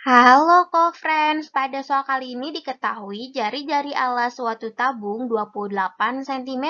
Halo co-friends, pada soal kali ini diketahui jari-jari alas suatu tabung 28 cm.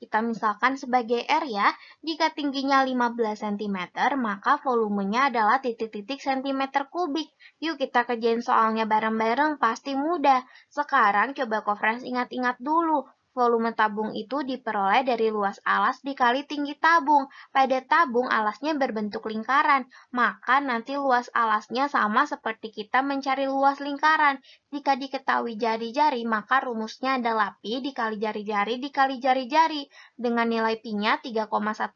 Kita misalkan sebagai R ya, jika tingginya 15 cm, maka volumenya adalah titik-titik cm kubik. Yuk kita kerjain soalnya bareng-bareng, pasti mudah. Sekarang coba co-friends ingat-ingat dulu, Volume tabung itu diperoleh dari luas alas dikali tinggi tabung. Pada tabung alasnya berbentuk lingkaran, maka nanti luas alasnya sama seperti kita mencari luas lingkaran. Jika diketahui jari-jari, maka rumusnya adalah pi dikali jari-jari dikali jari-jari dengan nilai pi-nya 3,14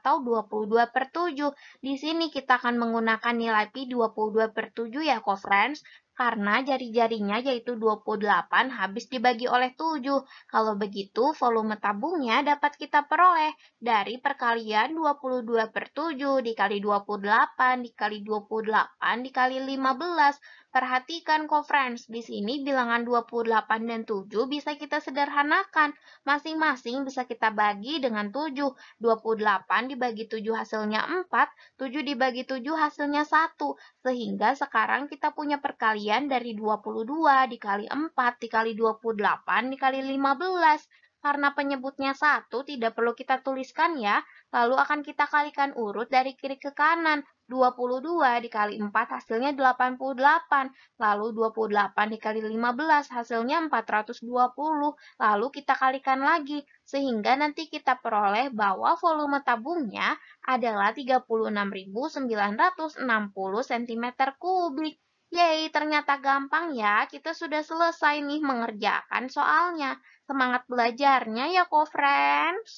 atau 22 per 7. Di sini kita akan menggunakan nilai pi 22 per 7 ya, co-friends karena jari-jarinya yaitu 28 habis dibagi oleh 7. Kalau begitu, volume tabungnya dapat kita peroleh dari perkalian 22 per 7 dikali 28 dikali 28 dikali 15. Perhatikan co-friends, di sini bilangan 28 dan 7 bisa kita sederhanakan. Masing-masing bisa kita bagi dengan 7. 28 dibagi 7 hasilnya 4, 7 dibagi 7 hasilnya 1. Sehingga sekarang kita punya perkalian bagian dari 22 dikali 4 dikali 28 dikali 15. Karena penyebutnya 1 tidak perlu kita tuliskan ya. Lalu akan kita kalikan urut dari kiri ke kanan. 22 dikali 4 hasilnya 88. Lalu 28 dikali 15 hasilnya 420. Lalu kita kalikan lagi. Sehingga nanti kita peroleh bahwa volume tabungnya adalah 36.960 cm kubik. Yeay, ternyata gampang ya. Kita sudah selesai nih mengerjakan soalnya. Semangat belajarnya ya, co-friends.